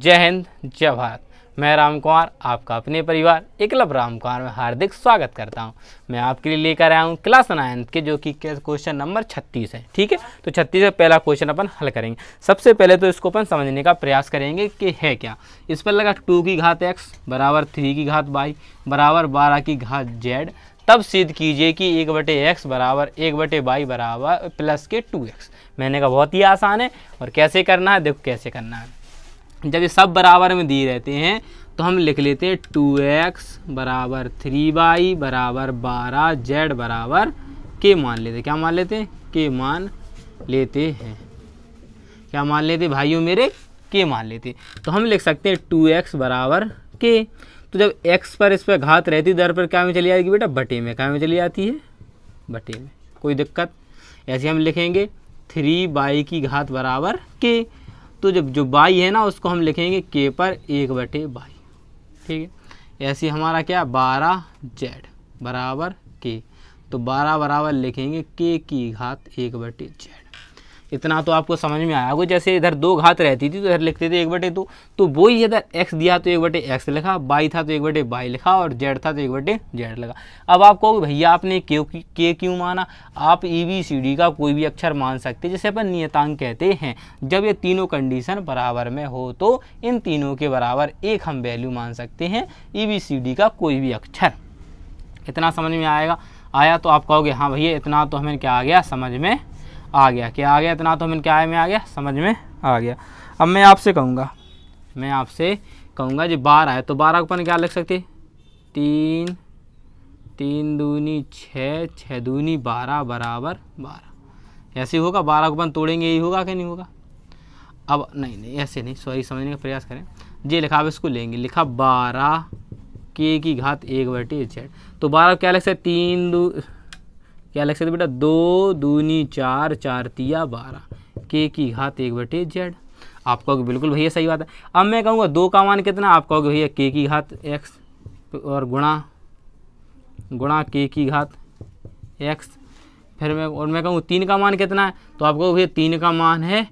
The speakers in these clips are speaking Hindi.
जय हिंद जय भारत मैं राम कुमार आपका अपने परिवार एकलब राम कुमार में हार्दिक स्वागत करता हूं मैं आपके लिए लेकर आया हूं क्लास नाइन्थ के जो कि क्वेश्चन नंबर 36 है ठीक है तो 36 का पहला क्वेश्चन अपन हल करेंगे सबसे पहले तो इसको अपन समझने का प्रयास करेंगे कि है क्या इस पर लगा टू की घात एक्स बराबर थ्री की घात वाई बराबर बारह की घात जेड तब सिद्ध कीजिए कि एक बटे एक्स बराबर एक बटे वाई बराबर प्लस के टू एक्स मैंने कहा बहुत ही आसान है और कैसे करना है देखो कैसे करना है जब ये सब बराबर में दिए रहते हैं तो हम लिख लेते हैं टू एक्स बराबर थ्री बाई बराबर बारह जेड बराबर के मान लेते क्या मान लेते हैं के मान लेते हैं क्या मान लेते भाइयों मेरे के मान लेते तो हम लिख सकते हैं टू एक्स बराबर के तो जब एक्स पर इस पर घात रहती दर पर क्या में चली जाएगी बेटा बटे में क्या में चली जाती है बटे में कोई दिक्कत ऐसे हम लिखेंगे थ्री बाई की घात बराबर के तो जब जो बाई है ना उसको हम लिखेंगे के पर एक बटे बाई ठीक है ऐसे हमारा क्या बारह जेड बराबर के तो बारह बराबर लिखेंगे के की घात एक बटे जेड इतना तो आपको समझ में आया होगा जैसे इधर दो घात रहती थी तो इधर लिखते थे एक बटे दो तो वो ही इधर एक्स दिया तो एक बटे एक्स लिखा बाई था तो एक बटे बाई लिखा और जेड था तो एक बटे जेड लिखा अब आप कहोगे भैया आपने के के क्यों माना आप ई बी सी डी का कोई भी अक्षर मान सकते जैसे अपन नियतांक कहते हैं जब ये तीनों कंडीशन बराबर में हो तो इन तीनों के बराबर एक हम वैल्यू मान सकते हैं ई बी सी डी का कोई भी अक्षर इतना समझ में आएगा आया तो आप कहोगे हाँ भैया इतना तो हमें क्या आ गया समझ में आ गया क्या आ गया इतना तो हम इनके आय में आ गया समझ में आ गया अब मैं आपसे कहूँगा मैं आपसे कहूँगा जी बारह है तो बारह के ऊपर क्या लिख सकते तीन तीन दूनी छः छः दूनी बारह बराबर बारह ऐसे होगा बारह को अपन तोड़ेंगे यही होगा कि नहीं होगा अब नहीं नहीं ऐसे नहीं सॉरी समझने का प्रयास करें जी लिखा अब इसको लेंगे लिखा बारह के की घात एक बटे जेड तो बारह क्या लिख सकते तीन दू क्या लिख सकते बेटा दो दूनी चार चार तिया बारह के की घात एक बटे जेड आप कहोगे बिल्कुल भैया सही बात है अब मैं कहूँगा दो का मान कितना आप कहोगे भैया के की घात एक्स और गुणा गुणा के की घात एक्स फिर मैं और मैं कहूँ तीन का मान कितना है तो आप कहोगे भैया तीन का मान है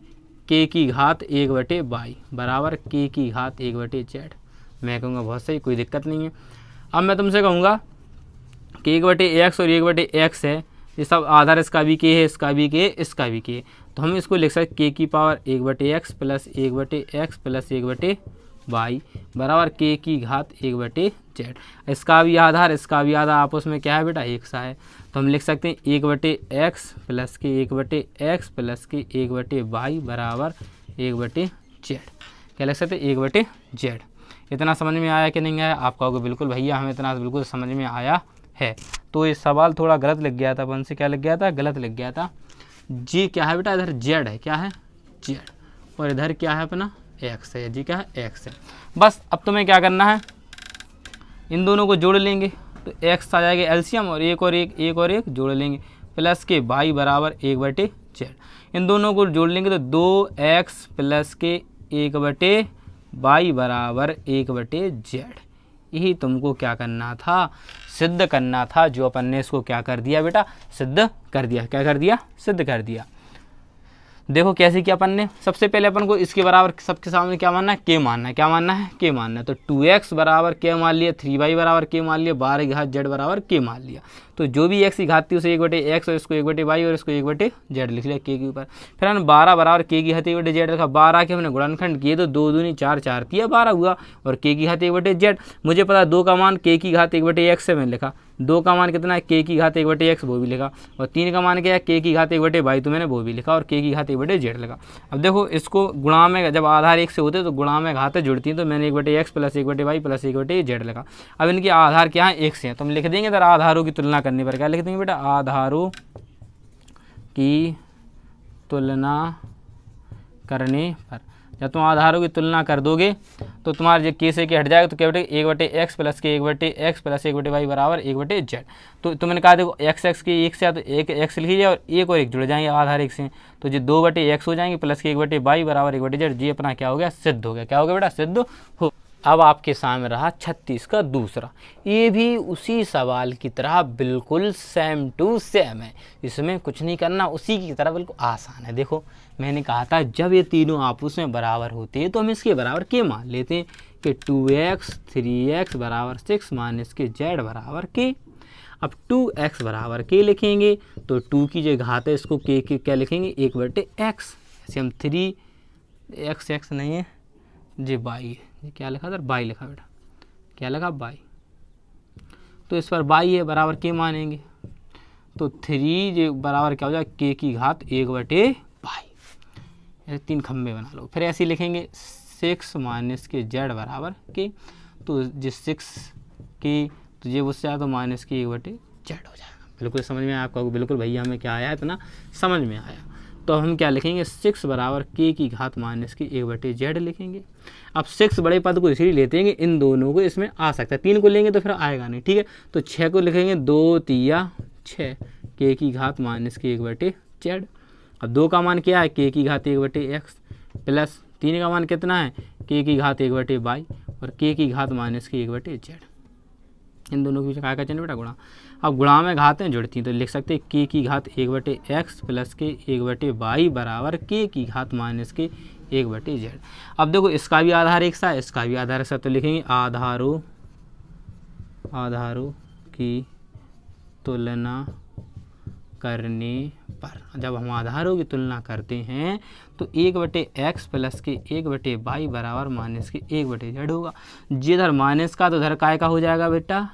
के की घात एक बटे बाई बराबर के की घात एक बटे जेड मैं कहूँगा बहुत सही कोई दिक्कत नहीं है अब मैं तुमसे कहूँगा कि एक बटे एक्स और एक बटे एक्स है ये सब आधार इसका भी के है इसका भी के इसका भी के तो हम इसको लिख सकते के की पावर एक बटे एक्स प्लस एक बटे एक्स प्लस एक बटे वाई बराबर के की घात एक बटे जेड इसका भी आधार इसका भी आधार आपस में क्या है बेटा एक सा है तो हम लिख सकते हैं एक बटे एक्स प्लस के एक बटे एक्स प्लस के एक बटे वाई बराबर एक बटे जेड क्या लिख सकते हैं एक बटे जेड इतना समझ में आया कि नहीं आया आप कहोगे बिल्कुल भैया हमें इतना बिल्कुल समझ में आया है तो ये सवाल थोड़ा गलत लग गया था अपन से क्या लग गया था गलत लग गया था जी क्या है बेटा इधर जेड है क्या है जेड और इधर क्या है अपना एक्स है जी क्या है एक्स है बस अब तुम्हें क्या करना है इन दोनों को जोड़ लेंगे तो एक्स आ जाएगा एल्शियम और एक और एक एक और एक जोड़ लेंगे प्लस के बाई बराबर एक बटे जेड इन दोनों को जोड़ लेंगे तो दो एक्स प्लस के एक बटे बाई बराबर एक बटे जेड यही तुमको क्या करना था सिद्ध करना था जो अपन ने इसको क्या कर दिया बेटा सिद्ध कर दिया क्या कर दिया सिद्ध कर दिया देखो कैसे किया अपन ने सबसे पहले अपन को इसके बराबर सबके सामने क्या मानना है के मानना है क्या मानना है के मानना है तो टू एक्स बराबर के मान लिया थ्री वाई बराबर के मान लिया बारह घात जेड बराबर के मान लिया तो जो भी एक्स की घात थी उसे एक बटे एक्स और इसको एक बटे वाई और इसको एक बटे जेड लिख लिया के के ऊपर फिर हमने बारह बराबर के की हाथी एक बटे जेड रखा बारह के हमने गुणनखंड किए तो दो दूनी चार चार किया बारह हुआ और के की हाथी एक बटे जेड मुझे पता दो का मान के की घात एक बटे एक्स से मैंने लिखा दो का मान कितना है के की घात एक बटे एक्स वो भी लिखा और तीन का मान क्या है के की घात एक बटे वाई तो मैंने वो भी लिखा और के की घात एक बटे जेड लिखा अब देखो इसको गुणा में जब आधार एक से होते हैं तो गुणा में घातें जुड़ती हैं तो मैंने एक बटे एक्स प्लस एक बटे वाई प्लस एक बटे जेड लिखा अब इनके आधार क्या है एक से हैं तो हम लिख देंगे जरा आधारों की तुलना करने पर क्या लिख देंगे बेटा आधारों की तुलना करने पर जब तुम आधारों की तुलना कर दोगे तो तुम्हारे जो केस है हट जाएगा तो क्या बटे एक बटे एक्स प्लस के एक बटे एक्स प्लस एक बटे वाई बराबर एक बटे जेड तो तुमने कहा देखो एक्स एक्स के एक से तो एक एक्स लीजिए और एक और एक जुड़ जाएंगे आधार एक से तो जो दो बटे एक्स हो जाएंगे प्लस के एक बटे वाई बराबर एक बटे जेड जी अपना क्या हो गया सिद्ध हो गया क्या हो गया बेटा सिद्ध हो अब आपके सामने रहा छत्तीस का दूसरा ये भी उसी सवाल की तरह बिल्कुल सेम टू सेम है इसमें कुछ नहीं करना उसी की तरह बिल्कुल आसान है देखो मैंने कहा था जब ये तीनों आपस में बराबर होते हैं तो हम इसके बराबर के मान लेते हैं कि टू एक्स थ्री एक्स बराबर सिक्स माइनस के जेड बराबर के अब टू एक्स बराबर के लिखेंगे तो टू की जो घात है इसको के के क्या लिखेंगे एक बटे एक्स ऐसे हम थ्री एक्स एक्स नहीं है जी बाई है ये क्या लिखा सर बाई लिखा बेटा क्या लिखा बाई तो इस पर बाई है बराबर के मानेंगे तो थ्री जो बराबर क्या हो जाए के की घात एक बटे बाई तीन खम्भे बना लो फिर ऐसे लिखेंगे सिक्स माइनस के जेड बराबर के तो जिस सिक्स के तो ये उससे आया तो माइनस के एक बटे जेड हो जाएगा बिल्कुल समझ में आया आपका बिल्कुल भैया हमें क्या आया इतना समझ में आया तो हम क्या लिखेंगे सिक्स बराबर के की घात माइनस की एक बटे जेड लिखेंगे अब सिक्स बड़े पद को इसलिए लेते हैं इन दोनों को इसमें आ सकता है तीन को लेंगे तो फिर आएगा नहीं ठीक है तो छः को लिखेंगे दो तिया छः के की घात माइनस की एक बटे जेड अब दो का मान क्या है के की घात एक बटे एक्स प्लस तीन का मान कितना है के की घात एक बटे बाई और के की घात माइनस की एक बटे जेड इन दोनों के बीच का चिन्ह बेटा गुणा अब गुणा में घातें जुड़ती हैं तो लिख सकते हैं के की घात एक बटे एक्स प्लस के एक बटे वाई बराबर के की घात माइनस के एक बटे जेड अब देखो इसका भी आधार एक सा इसका भी आधार एक सा तो लिखेंगे आधारों आधारों की तुलना करने पर जब हम आधारों की तुलना करते हैं तो एक बटे एक्स प्लस के एक बटे बाई बराबर माइनस के एक बटे जेड होगा जिधर माइनस का तो उधर काय का हो जाएगा बेटा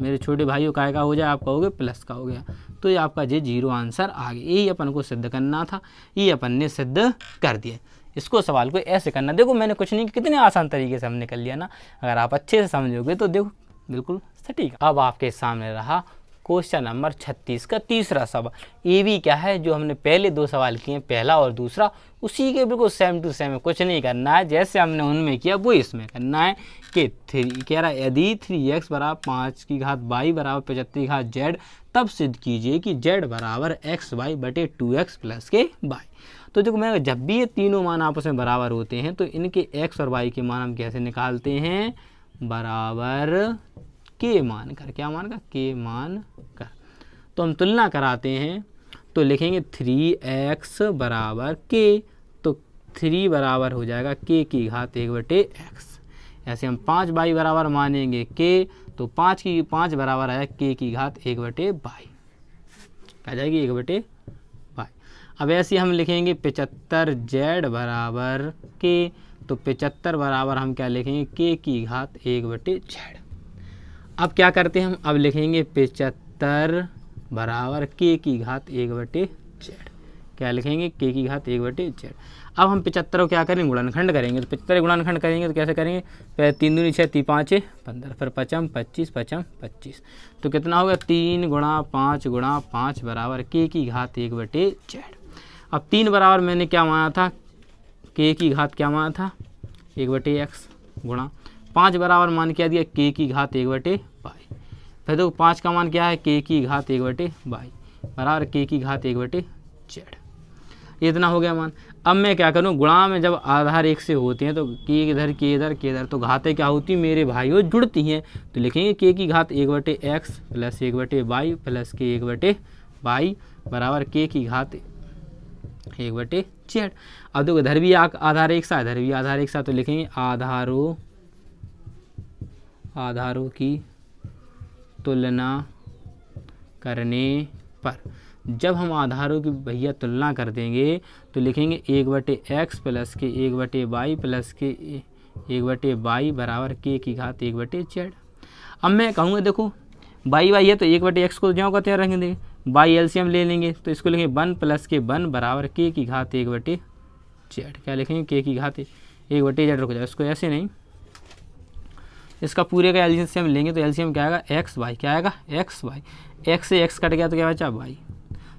मेरे छोटे भाइयों का हो जाए आप कहोगे प्लस का हो गया तो ये आपका जे जीरो आंसर आ गया यही अपन को सिद्ध करना था ये अपन ने सिद्ध कर दिया इसको सवाल को ऐसे करना देखो मैंने कुछ नहीं कितने आसान तरीके से हमने कर लिया ना अगर आप अच्छे से समझोगे तो देखो बिल्कुल सटीक अब आपके सामने रहा क्वेश्चन नंबर 36 का तीसरा सवाल ये भी क्या है जो हमने पहले दो सवाल किए पहला और दूसरा उसी के बिल्कुल सेम टू सेम है कुछ नहीं करना है जैसे हमने उनमें किया वो इसमें करना है कि थ्री कह रहा है यदि थ्री एक्स बराबर पाँच की घात वाई बराबर पचहत्तर की घात जेड तब सिद्ध कीजिए कि जेड बराबर एक्स वाई बटे टू एक्स प्लस के बाई तो देखो मैं जब भी ये तीनों मान आपस में बराबर होते हैं तो इनके एक्स और वाई के मान हम कैसे निकालते हैं बराबर के मान कर क्या मान कर के मान कर तो हम तुलना कराते हैं तो लिखेंगे थ्री एक्स बराबर के तो थ्री बराबर हो जाएगा के की घात एक बटे एक्स ऐसे हम पाँच बाई बराबर मानेंगे के तो पाँच की पाँच बराबर आया के की घात एक बटे बाई आ जाएगी एक बटे बाई अब ऐसे हम लिखेंगे पिचहत्तर जेड बराबर के तो पिचहत्तर बराबर हम क्या लिखेंगे के की घात एक बटे जेड अब क्या करते हैं हम अब लिखेंगे पिचहत्तर बराबर के की घात एक बटे जेड क्या लिखेंगे के की घात एक बटे जेड अब हम पिचहत्तर को क्या करेंगे गुणनखंड करेंगे तो पिचहत्तर गुणनखंड करेंगे तो कैसे करेंगे पहले तीन दूनी छः ती पाँच पंद्रह फिर पचम पच्चीस पचम पच्चीस तो कितना होगा तीन गुणा पाँच गुणा पाँच बराबर के की घात एक बटे जेड अब तीन बराबर मैंने क्या माना था के की घात क्या माना था एक बटे एक्स गुणा पाँच बराबर मान क्या दिया के की घात एक बटे बाई फिर देखो पाँच का मान क्या है के की घात एक बटे बाई बराबर के की घात एक बटे जेड इतना हो गया मान अब मैं क्या करूँ गुणा में जब आधार एक से होते हैं तो के इधर के इधर के इधर तो घातें क्या होती मेरे भाइयों जुड़ती हैं तो लिखेंगे के की घात एक बटे एक्स प्लस एक बटे बाई प्लस के एक बटे बाई बराबर के की घात एक बटे चेड अब देखो इधर भी आधार एक सा इधर भी आधार एक सा तो लिखेंगे आधारों आधारों की तुलना करने पर जब हम आधारों की भैया तुलना कर देंगे तो लिखेंगे एक बटे एक्स प्लस के एक बटे वाई प्लस के एक बटे वाई बराबर के की घात एक बटे जेड अब मैं कहूँगा देखो वाई वाई है तो एक बटे एक्स को ज्यों का तैयार रखेंगे बाई एल ले लेंगे तो इसको लिखेंगे वन प्लस के वन बराबर के की घात एक बटे जेड क्या लिखेंगे के की घात एक बटे जेड रुक जाए इसको ऐसे नहीं इसका पूरे का हम लेंगे तो एल क्या आएगा एक्स वाई क्या आएगा एक्स वाई एक्स से एक्स कट गया तो क्या बचा वाई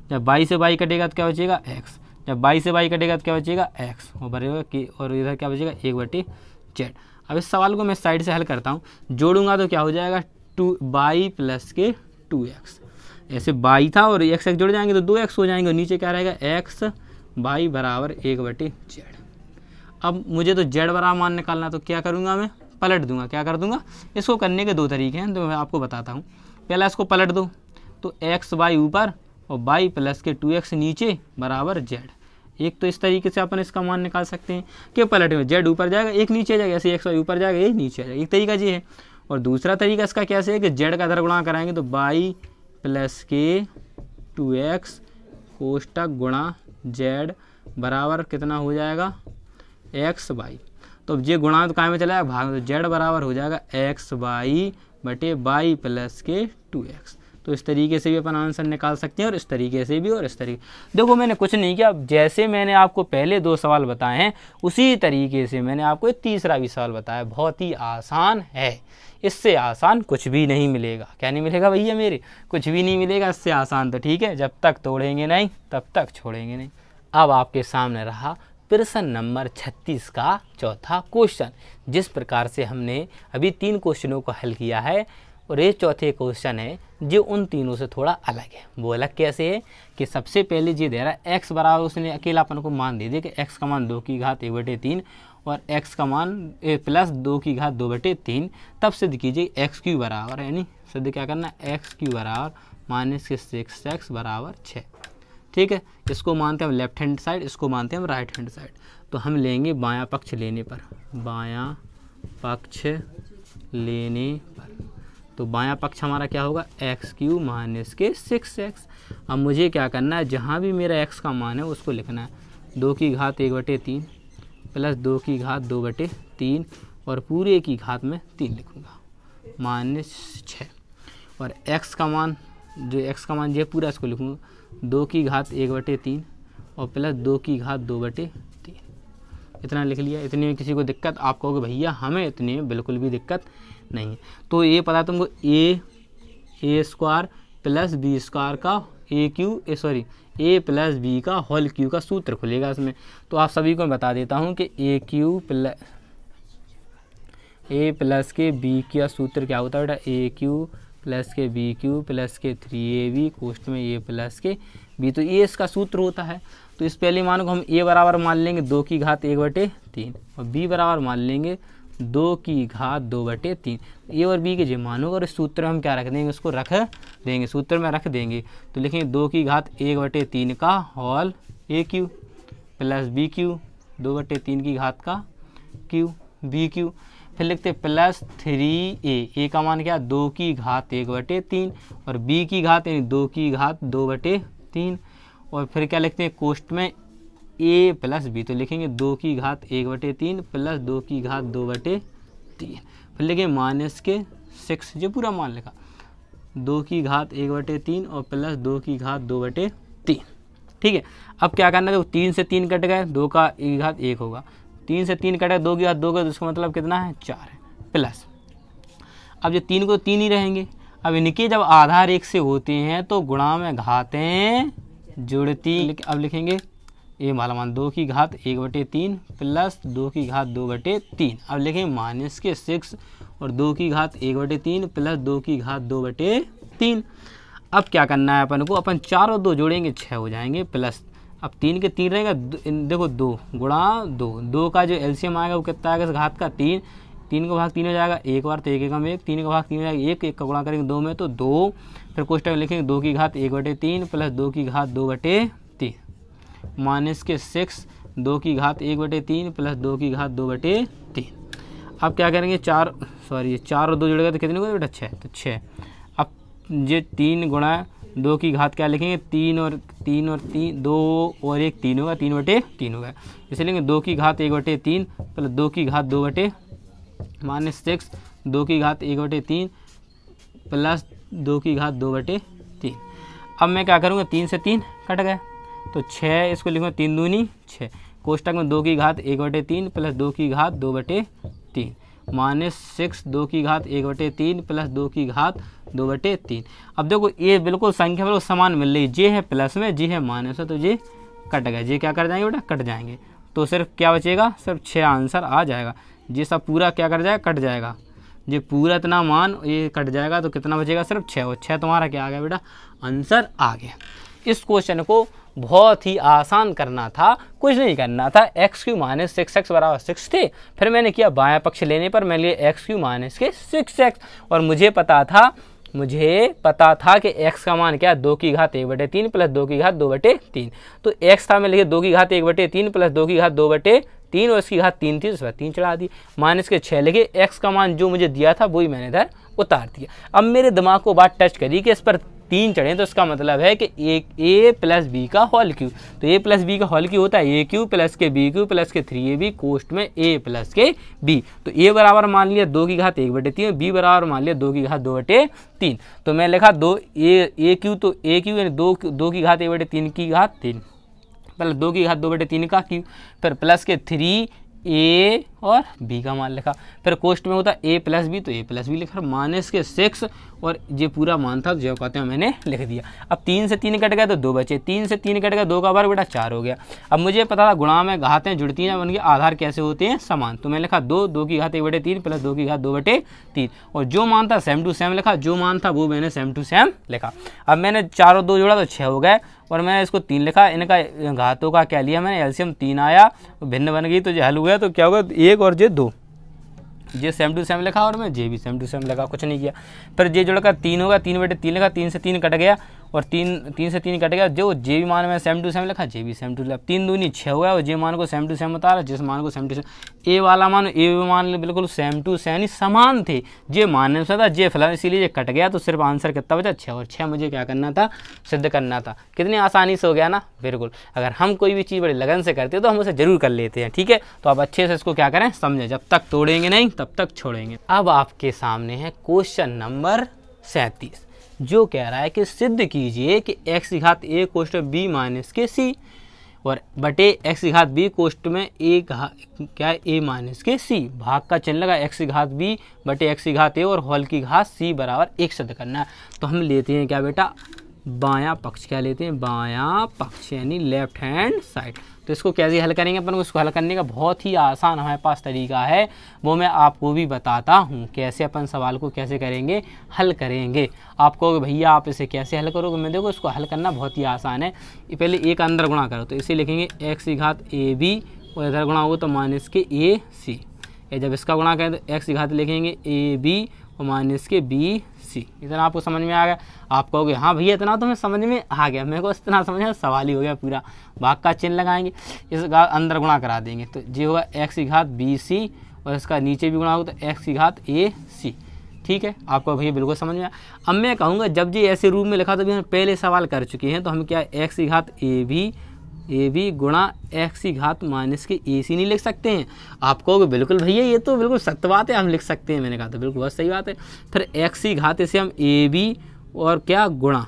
जब बाई से बाई कटेगा तो क्या बचेगा एक्स जब बाई से बाई कटेगा तो क्या बचेगा एक्स और बरेगा कि और इधर क्या बचेगा एक बटी जेड अब इस सवाल को मैं साइड से हल करता हूँ जोड़ूंगा तो क्या हो जाएगा टू बाई प्लस के टू एक्स ऐसे बाई था और एक्स एक्स जुड़ जाएंगे तो दो एक्स हो जाएंगे और नीचे क्या रहेगा एक्स बाई बराबर एक बटी जेड अब मुझे तो जेड बराबर मान निकालना तो क्या करूँगा मैं पलट दूंगा क्या कर दूंगा इसको करने के दो तरीके हैं तो मैं आपको बताता हूँ पहला इसको पलट दो तो एक्स वाई ऊपर और वाई प्लस के टू एक्स नीचे बराबर जेड एक तो इस तरीके से अपन इसका मान निकाल सकते हैं कि पलट में जेड ऊपर जाएगा एक नीचे जाएगा ऐसे एक्स वाई ऊपर जाएगा एक नीचे आ जाएगा एक तरीका ये है और दूसरा तरीका इसका कैसे है कि जेड का अदर गुणा कराएंगे तो बाई प्लस के टू एक्स कोष्टक गुणा जेड बराबर कितना हो जाएगा एक्स बाई तो अब ये तो कहाँ में चला भाग में तो जेड बराबर हो जाएगा एक्स बाई बटे वाई प्लस के टू एक्स तो इस तरीके से भी अपन आंसर निकाल सकते हैं और इस तरीके से भी और इस तरीके देखो मैंने कुछ नहीं किया जैसे मैंने आपको पहले दो सवाल बताए हैं उसी तरीके से मैंने आपको तीसरा भी सवाल बताया बहुत ही आसान है इससे आसान कुछ भी नहीं मिलेगा क्या नहीं मिलेगा भैया मेरे कुछ भी नहीं मिलेगा इससे आसान तो ठीक है जब तक तोड़ेंगे नहीं तब तक छोड़ेंगे नहीं अब आपके सामने रहा प्रश्न नंबर 36 का चौथा क्वेश्चन जिस प्रकार से हमने अभी तीन क्वेश्चनों को हल किया है और ये चौथे क्वेश्चन है जो उन तीनों से थोड़ा अलग है वो अलग कैसे है कि सबसे पहले जी दे रहा है एक्स बराबर उसने अकेलापन को मान दे दिया कि एक्स का मान दो की घात एक बटे तीन और एक्स का मान ए प्लस दो की घात दो बटे तीन तब सिद्ध कीजिए एक्स क्यू बराबर यानी सिद्ध क्या करना एक्स क्यू बराबर माइनस के सिक्स एक्स बराबर छः ठीक है इसको मानते हैं हम लेफ्ट हैंड साइड इसको मानते हैं हम राइट हैंड साइड तो हम लेंगे बायां पक्ष लेने पर बायां पक्ष लेने पर तो बायां पक्ष हमारा क्या होगा एक्स क्यू माइनस के सिक्स एक्स अब मुझे क्या करना है जहाँ भी मेरा एक्स का मान है उसको लिखना है दो की घात एक बटे तीन प्लस दो की घात दो बटे तीन और पूरे की घात में तीन लिखूँगा माइनस छः और एक्स का मान जो एक्स का मान जो पूरा इसको लिखूँगा दो की घात एक बटे तीन और प्लस दो की घात दो बटे तीन इतना लिख लिया इतने में किसी को दिक्कत आप कहोगे भैया हमें इतने में बिल्कुल भी दिक्कत नहीं है तो ये पता तुमको a a square plus b square का a cube a sorry a plus b का होल क्यू का सूत्र खुलेगा इसमें तो आप सभी को मैं बता देता हूँ कि a cube plus a plus के बी का सूत्र क्या होता है बेटा ए क्यू प्लस के बी क्यू प्लस के थ्री ए बी कोष्ट में ए प्लस के बी तो ये इसका सूत्र होता है तो इस पहले मान को हम ए बराबर मान लेंगे दो की घात एक बटे तीन और बी बराबर मान लेंगे दो की घात दो बटे तीन ए और बी के जो मान और इस सूत्र में हम क्या रख देंगे उसको रख देंगे सूत्र में रख देंगे तो लिखेंगे दो की घात एक बटे तीन का whole a cube plus b cube दो बटे तीन की घात का क्यू बी क्यू फिर लिखते हैं प्लस थ्री ए ए का मान क्या दो की घात एक बटे तीन और बी की घात यानी दो की घात दो बटे तीन और फिर क्या लिखते हैं कोष्ट में ए प्लस बी तो लिखेंगे दो की घात एक बटे तीन प्लस दो की घात दो बटे तीन फिर लिखें माइनस के सिक्स जो पूरा मान लिखा दो की घात एक बटे तीन और प्लस दो की घात दो बटे तीन ठीक है अब क्या करना है तो तीन से तीन कट गए दो का एक घात एक होगा तीन से तीन कटा की और दो गया तो उसका मतलब कितना है चार है प्लस अब जो तीन को तीन ही रहेंगे अब इनके जब आधार एक से होते हैं तो गुणा में घातें जुड़ती अब लिखेंगे ये माला मान दो की घात एक बटे तीन प्लस दो की घात दो बटे तीन अब लिखें माइनस के सिक्स और दो की घात एक बटे तीन प्लस दो की घात दो बटे तीन अब क्या करना है अपन को अपन चार और दो जोड़ेंगे छः हो जाएंगे प्लस अब तीन के तीन रहेगा देखो दो गुणा दो दो का जो एल्सियम आएगा वो कितना आएगा इस घात का तीन तीन का भाग तीन हो जाएगा एक बार तो एक एकम एक तीन का भाग तीन हो जाएगा एक एक का गुणा करेंगे दो में तो दो फिर कुछ टाइम लिखेंगे दो की घात एक बटे तीन प्लस दो की घात दो बटे तीन माइनस के सिक्स दो की घात एक बटे तीन प्लस दो की घात दो बटे तीन अब क्या करेंगे चार सॉरी चार और दो जुड़ेगा तो कितने को बेटा छः तो छः अब ये तीन गुणा दो की घात क्या लिखेंगे तीन और तीन और तीन दो और एक तीन होगा तीन बटे तीन होगा इसे लेंगे दो की घात एक बटे तीन प्लस मतलब दो की घात दो बटे माइनस सिक्स दो की घात एक बटे तीन प्लस दो की घात दो बटे तीन अब मैं क्या करूँगा तीन से तीन कट गए तो छः इसको लिखूँगा तीन दूनी छः कोष्टक में दो की घात एक बटे तीन प्लस दो की घात दो बटे तीन माइनस सिक्स दो की घात एक बटे तीन प्लस दो की घात दो बटे तीन अब देखो ये बिल्कुल संख्या बिल्कुल समान मिल रही जे है प्लस में जी है माइनस में तो ये कट गए जे क्या कर जाएंगे बेटा कट जाएंगे तो सिर्फ क्या बचेगा सिर्फ छः आंसर आ जाएगा ये सब पूरा क्या कर जाएगा कट जाएगा ये पूरा इतना मान ये कट जाएगा तो कितना बचेगा सिर्फ छः और छः तुम्हारा क्या आ गया बेटा आंसर आ गया इस क्वेश्चन को बहुत ही आसान करना था कुछ नहीं करना था x cube minus six x बराबर सिक्स थे फिर मैंने किया बाया पक्ष लेने पर मैंने लिए एक्स क्यू माइनस के सिक्स एक्स और मुझे पता था मुझे पता था कि x का मान क्या दो की घात एक बटे तीन प्लस दो की घात दो बटे तीन तो x था मैं लिखे दो की घात एक बटे तीन प्लस दो की घात दो बटे तीन और इसकी घात तीन थी उस तो पर तीन चढ़ा दी माइनस के छः लिखे x का मान जो मुझे दिया था वही मैंने इधर उतार दिया अब मेरे दिमाग को बात टच करी कि इस पर तीन चढ़ें तो इसका मतलब है कि एक ए प्लस बी का हॉल क्यू तो ए प्लस बी का हॉल क्यू होता है ए क्यू प्लस के बी क्यू प्लस के थ्री ए बी कोस्ट में ए प्लस के बी तो ए बराबर मान लिया दो की घात एक बटे तीन बी बराबर मान लिया दो की घात दो बटे तीन तो मैं लिखा दो ए ए क्यू तो ए क्यू यानी दो दो की घात एक बटे तीन की घात तीन पहले मतलब दो की घात दो बटे तीन का क्यू फिर प्लस के थ्री ए और बी का मान लिखा फिर कोष्ट में होता ए प्लस बी तो ए प्लस बी लिखा माइनस के सिक्स और ये पूरा मान था जो कहते हैं मैंने लिख दिया अब तीन से तीन कट गया तो दो बचे तीन से तीन कट गया दो का बार बेटा चार हो गया अब मुझे पता था गुणा में घातें जुड़ती हैं उनके आधार कैसे होते हैं समान तो मैंने लिखा दो दो की घात एक बटे तीन प्लस दो की घात दो बटे तीन और जो मान था सेम टू सेम लिखा जो मान था वो मैंने सेम टू सेम लिखा अब मैंने चारों दो जोड़ा तो छः हो गए और मैंने इसको तीन लिखा इनका घातों का क्या लिया मैंने एल्सियम तीन आया भिन्न बन गई तो जो हल हुआ तो क्या हो एक एक और जे दो जे सेम टू सेम लिखा और मैं जे भी सेम टू सेम लगा कुछ नहीं किया फिर जे जोड़ का तीन होगा तीन बटे तीन लगा तीन से तीन कट गया और तीन तीन से तीन कट गया जो जे भी मान में सेम टू सेम लिखा जे भी सेम टू लिखा तीन दूनी छः हुआ है और जे मान को सेम टू सेम बता रहा है जिस मान को सेम टू सेम ए वाला मान ए भी मान बिल्कुल सेम टू सेम ही समान थे जे मानने में था जे फला इसीलिए कट गया तो सिर्फ आंसर कितना बचा छः और छः मुझे क्या करना था सिद्ध करना था कितनी आसानी से हो गया ना बिल्कुल अगर हम कोई भी चीज़ बड़ी लगन से करते हैं तो हम उसे जरूर कर लेते हैं ठीक है तो आप अच्छे से इसको क्या करें समझें जब तक तोड़ेंगे नहीं तब तक छोड़ेंगे अब आपके सामने है क्वेश्चन नंबर सैंतीस जो कह रहा है कि सिद्ध कीजिए कि एक्स घात ए कोष्ट में बी माइनस के सी और बटे एक्स घात बी कोष्ट में ए क्या ए माइनस के सी भाग का चिन्ह लगा एक्स घात बी बटे एक्स घात ए और हॉल की घात सी बराबर एक सिद्ध करना है तो हम लेते हैं क्या बेटा बायां पक्ष क्या लेते हैं बायां पक्ष यानी लेफ्ट हैंड साइड तो इसको कैसे हल करेंगे अपन को इसको हल करने का बहुत ही आसान हमारे पास तरीका है वो मैं आपको भी बताता हूँ कैसे अपन सवाल को कैसे करेंगे हल करेंगे आप कहोगे भैया आप इसे कैसे हल करोगे मैं देखो इसको हल करना बहुत ही आसान है पहले एक अंदर गुणा करो तो इसे लिखेंगे एक्स घात ए बी और इधर गुणा होगा तो माइनस के ए सी जब इसका गुणा करें तो एक्स घात लिखेंगे ए बी और माइनस के बी सी इतना आपको समझ में आ गया आप कहोगे हाँ भैया इतना तो मैं समझ में आ गया मेरे को इतना समझ में सवाल ही हो गया पूरा भाग का चिन्ह लगाएंगे इसका अंदर गुणा करा देंगे तो जे होगा एक्स की घात बी सी और इसका नीचे भी गुणा होगा तो एक्स की घात ए सी ठीक है आपको भैया बिल्कुल समझ में आया अब मैं कहूँगा जब जी ऐसे रूप में लिखा तो भी हम पहले सवाल कर चुके हैं तो हम क्या एक्स की घात ए भी ए बी गुणा एक्स की घात माइनस के ए सी नहीं लिख सकते हैं आप कहोगे बिल्कुल भैया ये तो बिल्कुल सत्य बात है हम लिख सकते हैं मैंने कहा था बिल्कुल बहुत सही बात है फिर एक्स की घात इसे हम ए बी और क्या गुणा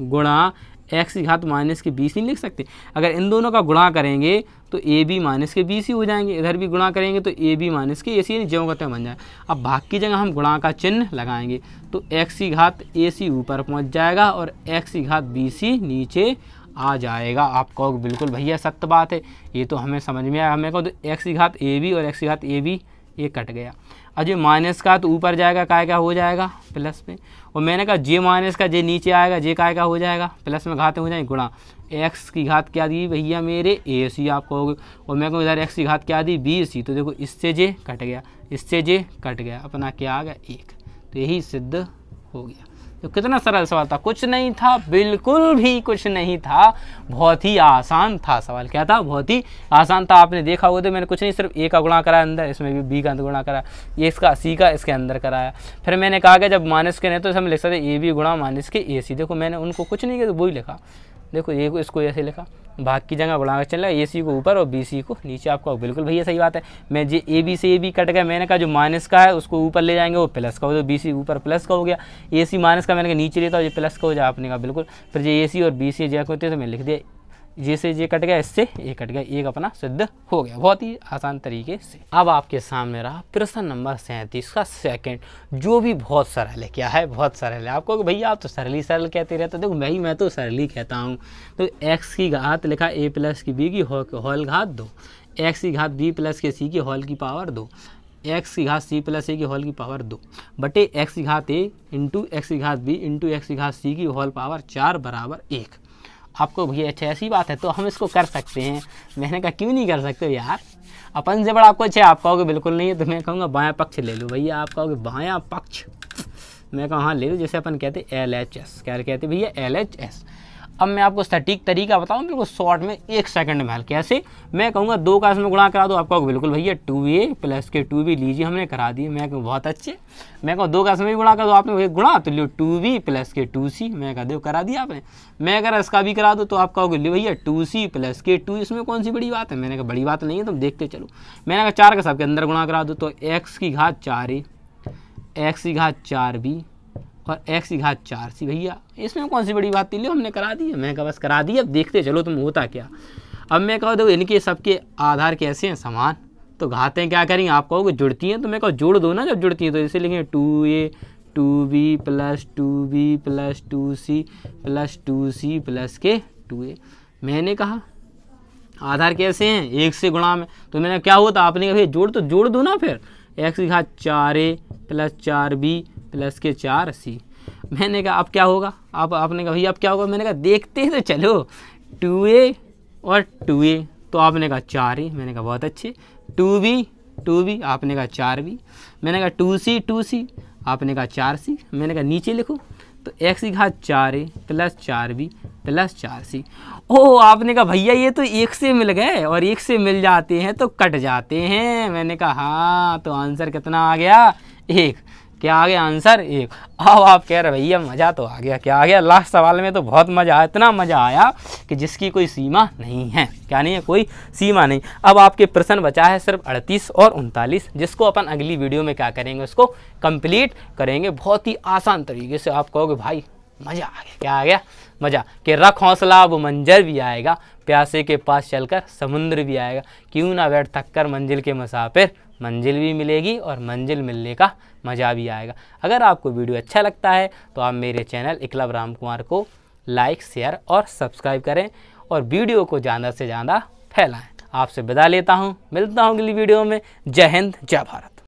गुणा एक्स की घात माइनस के बी सी नहीं लिख सकते अगर इन दोनों का गुणा करेंगे तो ए बी माइनस के बी सी हो जाएंगे इधर भी गुणा करेंगे तो ए बी माइनस के ए सी यानी ज्यों का त्यों बन जाए अब भाग की जगह हम गुणा का चिन्ह लगाएंगे तो एक्स की घात ए सी ऊपर पहुंच जाएगा और एक्स की घात बी सी नीचे आ जाएगा आपको बिल्कुल भैया सत्य बात है ये तो हमें समझ में आया हमें कहो तो एक्स की घात ए बी और एक्स की घात ए बी ये कट गया अजय माइनस का तो ऊपर जाएगा काय का हो जाएगा प्लस में और मैंने कहा जे माइनस का जे नीचे आएगा जे काय का हो जाएगा प्लस में घात हो जाए गुणा एक्स की घात क्या दी भैया मेरे ए सी आप कहोगे और मैं कहूँ इधर एक्स की घात क्या दी बी सी तो देखो इससे जे कट गया इससे जे कट गया अपना क्या आ गया एक तो यही सिद्ध हो गया तो कितना सरल सवाल था कुछ नहीं था बिल्कुल भी कुछ नहीं था बहुत ही आसान था सवाल क्या था बहुत ही आसान था आपने देखा होगा तो मैंने कुछ नहीं सिर्फ ए का गुणा कराया अंदर इसमें भी बी का अंदर गुणा कराया ये इसका सी का इसके अंदर कराया फिर मैंने कहा कि जब माइनस के नहीं तो इसमें लिख सकते ए बी गुणा माइनस के ए सी देखो मैंने उनको कुछ नहीं किया तो वो ही लिखा देखो ये को इसको ऐसे लिखा भाग की जगह बढ़ाकर चला ए सी को ऊपर और बी सी को नीचे आपका बिल्कुल भैया सही बात है मैं जे ए बी से ए बी कट गया मैंने कहा जो माइनस का है उसको ऊपर ले जाएंगे वो प्लस का हो जो बी सी ऊपर प्लस का हो गया ए सी माइनस का मैंने कहा नीचे लेता हूँ जो प्लस का हो जाए आपने कहा बिल्कुल फिर जो ए सी और बी सी जैक होते तो मैंने लिख दिया ये से ये कट गया इससे ये कट गया एक अपना सिद्ध हो गया बहुत ही आसान तरीके से अब आपके सामने रहा प्रश्न नंबर सैंतीस का सेकंड जो भी बहुत सरल है क्या है बहुत सरल है आपको भैया आप तो सरल ही सरल कहते रहते देखो भाई मैं तो सरल ही कहता हूँ तो एक्स की घात लिखा ए प्लस की बी की हॉल घात दो एक्स की घात बी प्लस के सी की हॉल की पावर दो एक्स की घात सी प्लस ए की हॉल की पावर दो बटे एक्स की घात ए इंटू एक्स की घात बी इंटू एक्स की घात सी की हॉल पावर चार बराबर एक आपको भैया अच्छा ऐसी बात है तो हम इसको कर सकते हैं मैंने कहा क्यों नहीं कर सकते यार अपन से बड़ा आपको अच्छा आप कहोगे बिल्कुल नहीं है तो मैं कहूँगा बायां पक्ष ले लूँ भैया आप कहोगे बायां पक्ष मैं कहा हाँ ले लूँ जैसे अपन कहते एल एच एस क्या कहते भैया एल एच एस अब मैं आपको सटीक तरीका बताऊं बिल्कुल शॉर्ट में एक सेकंड में हल कैसे मैं कहूँगा दो का इसमें गुणा करा दो आप बिल्कुल भैया टू ए प्लस के टू बी लीजिए हमने करा दिए मैं कहूँ बहुत अच्छे मैं कहूँ दो का इसमें भी गुणा कर दो आपने भैया गुणा तो लियो टू बी प्लस के टू सी मैं कह दो करा दिया आपने मैं अगर इसका भी करा दो तो आप कहोगे लियो भैया टू सी प्लस के टू इसमें कौन सी बड़ी बात है मैंने कहा बड़ी बात नहीं है तुम तो देखते चलो मैंने कहा चार का सबके अंदर गुणा करा दो तो एक्स की घात चार ए एक्स की घात चार बी और एक्स की घात चार सी भैया इसमें कौन सी बड़ी बात थी लो हमने करा दी मैं कहा बस करा दी अब देखते चलो तुम होता क्या अब मैं कहो देखो इनके सबके आधार कैसे हैं समान तो घातें क्या करेंगे आप कहोगे जुड़ती हैं तो मैं कहो जोड़ दो ना जब जुड़ती हैं तो इसे लिखें two a two b plus two b plus two c plus two c plus के टू ए मैंने कहा आधार कैसे हैं एक से गुणा में तो मैंने क्या होता आपने कहा जोड़ तो जोड़ दो ना फिर एक्स की घात चार ए प्लस चार बी प्लस के चार अस्सी मैंने कहा अब क्या होगा आप आपने कहा भैया अब क्या होगा मैंने कहा देखते हैं तो चलो टू ए और टू ए तो आपने कहा चार ए मैंने कहा बहुत अच्छे टू बी टू बी आपने कहा चार बी मैंने कहा टू सी टू सी आपने कहा चार सी मैंने कहा नीचे लिखो तो एक्स की घात चार ए प्लस चार बी प्लस चार सी ओ आपने कहा भैया ये तो एक से मिल गए और एक से मिल जाते हैं तो कट जाते हैं मैंने कहा हाँ तो आंसर कितना आ गया एक क्या आ गया आंसर एक अब आप कह रहे भैया मज़ा तो आ गया क्या आ गया लास्ट सवाल में तो बहुत मज़ा आया इतना मज़ा आया कि जिसकी कोई सीमा नहीं है क्या नहीं है कोई सीमा नहीं अब आपके प्रश्न बचा है सिर्फ 38 और उनतालीस जिसको अपन अगली वीडियो में क्या करेंगे उसको कंप्लीट करेंगे बहुत ही आसान तरीके से आप कहोगे भाई मज़ा आ गया क्या आ गया मज़ा कि रख हौसला अब मंजर भी आएगा प्यासे के पास चलकर समुद्र भी आएगा क्यों ना बैठ थक कर मंजिल के मुसाफिर मंजिल भी मिलेगी और मंजिल मिलने का मज़ा भी आएगा अगर आपको वीडियो अच्छा लगता है तो आप मेरे चैनल इकलब राम कुमार को लाइक शेयर और सब्सक्राइब करें और वीडियो को ज़्यादा से ज़्यादा फैलाएँ आपसे विदा लेता हूँ मिलता हूँ अगली वीडियो में जय हिंद जय भारत